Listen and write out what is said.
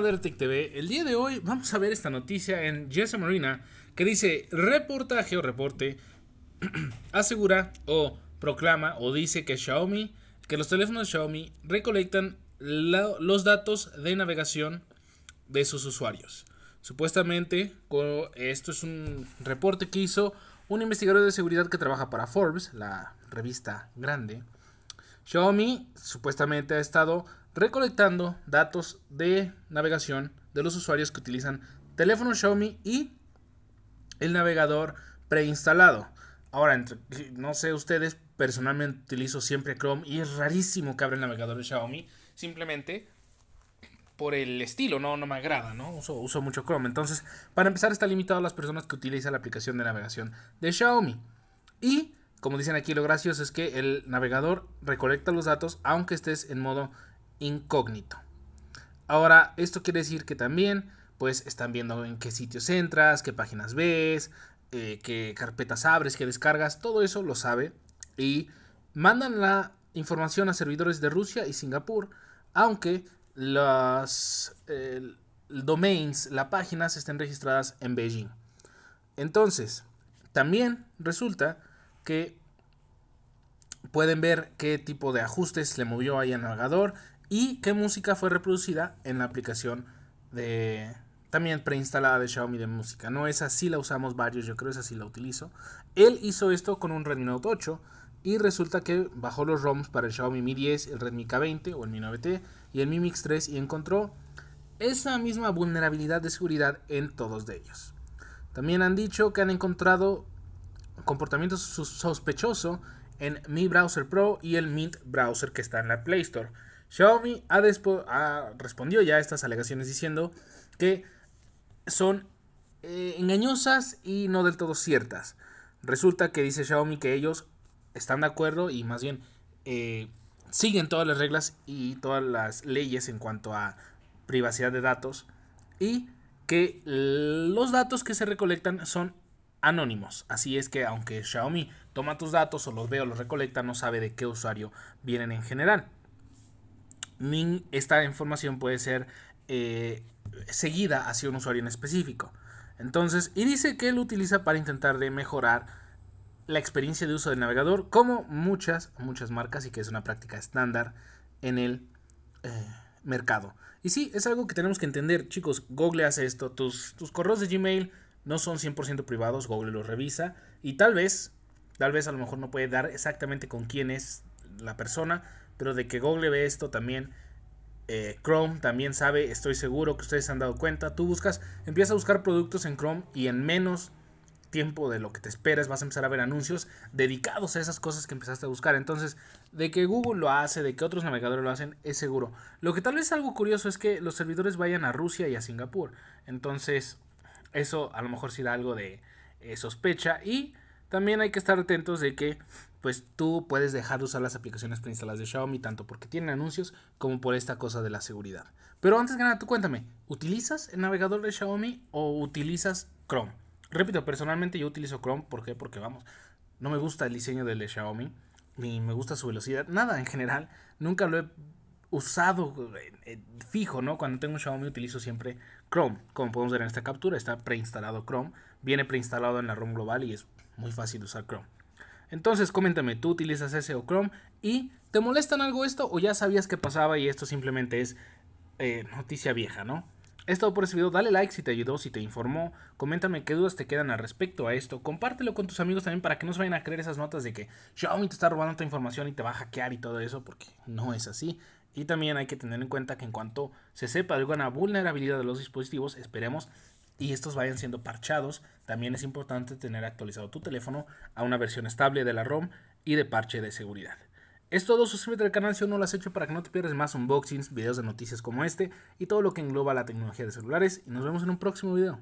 Dertec TV, el día de hoy vamos a ver esta noticia en Jesse Marina que dice reportaje o reporte asegura o proclama o dice que Xiaomi, que los teléfonos de Xiaomi recolectan los datos de navegación de sus usuarios. Supuestamente, esto es un reporte que hizo un investigador de seguridad que trabaja para Forbes, la revista grande. Xiaomi supuestamente ha estado recolectando datos de navegación de los usuarios que utilizan teléfono Xiaomi y el navegador preinstalado. Ahora, no sé ustedes, personalmente utilizo siempre Chrome y es rarísimo que abra el navegador de Xiaomi, simplemente por el estilo, no, no me agrada, ¿no? Uso, uso mucho Chrome. Entonces, para empezar, está limitado a las personas que utilizan la aplicación de navegación de Xiaomi. Y, como dicen aquí, lo gracioso es que el navegador recolecta los datos aunque estés en modo incógnito. Ahora, esto quiere decir que también, pues, están viendo en qué sitios entras, qué páginas ves, eh, qué carpetas abres, qué descargas, todo eso lo sabe. Y mandan la información a servidores de Rusia y Singapur, aunque los domains, las páginas estén registradas en Beijing. Entonces, también resulta que pueden ver qué tipo de ajustes le movió ahí al navegador y qué música fue reproducida en la aplicación de también preinstalada de Xiaomi de música. No es así, la usamos varios, yo creo es así la utilizo. Él hizo esto con un Redmi Note 8 y resulta que bajó los ROMs para el Xiaomi Mi 10, el Redmi K20 o el Mi 9T y el Mi Mix 3 y encontró esa misma vulnerabilidad de seguridad en todos de ellos. También han dicho que han encontrado comportamiento sospechoso en Mi Browser Pro y el Mint Browser que está en la Play Store. Xiaomi ha, ha respondió ya a estas alegaciones diciendo que son eh, engañosas y no del todo ciertas. Resulta que dice Xiaomi que ellos están de acuerdo y más bien eh, siguen todas las reglas y todas las leyes en cuanto a privacidad de datos y que los datos que se recolectan son anónimos. Así es que aunque Xiaomi toma tus datos o los ve o los recolecta, no sabe de qué usuario vienen en general esta información puede ser eh, seguida hacia un usuario en específico. Entonces, y dice que lo utiliza para intentar de mejorar la experiencia de uso del navegador, como muchas, muchas marcas, y que es una práctica estándar en el eh, mercado. Y sí, es algo que tenemos que entender, chicos, Google hace esto, tus, tus correos de Gmail no son 100% privados, Google los revisa, y tal vez, tal vez a lo mejor no puede dar exactamente con quién es la persona, pero de que Google ve esto también. Eh, Chrome también sabe, estoy seguro que ustedes se han dado cuenta. Tú buscas, empiezas a buscar productos en Chrome y en menos tiempo de lo que te esperas vas a empezar a ver anuncios dedicados a esas cosas que empezaste a buscar. Entonces, de que Google lo hace, de que otros navegadores lo hacen, es seguro. Lo que tal vez es algo curioso es que los servidores vayan a Rusia y a Singapur. Entonces, eso a lo mejor sí da algo de eh, sospecha y también hay que estar atentos de que pues tú puedes dejar de usar las aplicaciones preinstaladas de Xiaomi tanto porque tienen anuncios como por esta cosa de la seguridad. Pero antes que nada, tú cuéntame, ¿utilizas el navegador de Xiaomi o utilizas Chrome? Repito, personalmente yo utilizo Chrome, ¿por qué? Porque vamos, no me gusta el diseño del de Xiaomi, ni me gusta su velocidad, nada en general, nunca lo he usado eh, eh, fijo, ¿no? Cuando tengo un Xiaomi utilizo siempre Chrome. Como podemos ver en esta captura, está preinstalado Chrome. Viene preinstalado en la ROM global y es muy fácil usar Chrome. Entonces, coméntame, ¿tú utilizas ese o Chrome? ¿Y te molestan algo esto o ya sabías que pasaba y esto simplemente es eh, noticia vieja, ¿no? Esto por este video, dale like si te ayudó, si te informó, coméntame qué dudas te quedan al respecto a esto, compártelo con tus amigos también para que no se vayan a creer esas notas de que Xiaomi te está robando tu información y te va a hackear y todo eso, porque no es así. Y también hay que tener en cuenta que en cuanto se sepa de alguna vulnerabilidad de los dispositivos, esperemos y estos vayan siendo parchados. También es importante tener actualizado tu teléfono a una versión estable de la ROM y de parche de seguridad. Es todo, suscríbete al canal si aún no lo has hecho para que no te pierdas más unboxings, videos de noticias como este y todo lo que engloba la tecnología de celulares y nos vemos en un próximo video.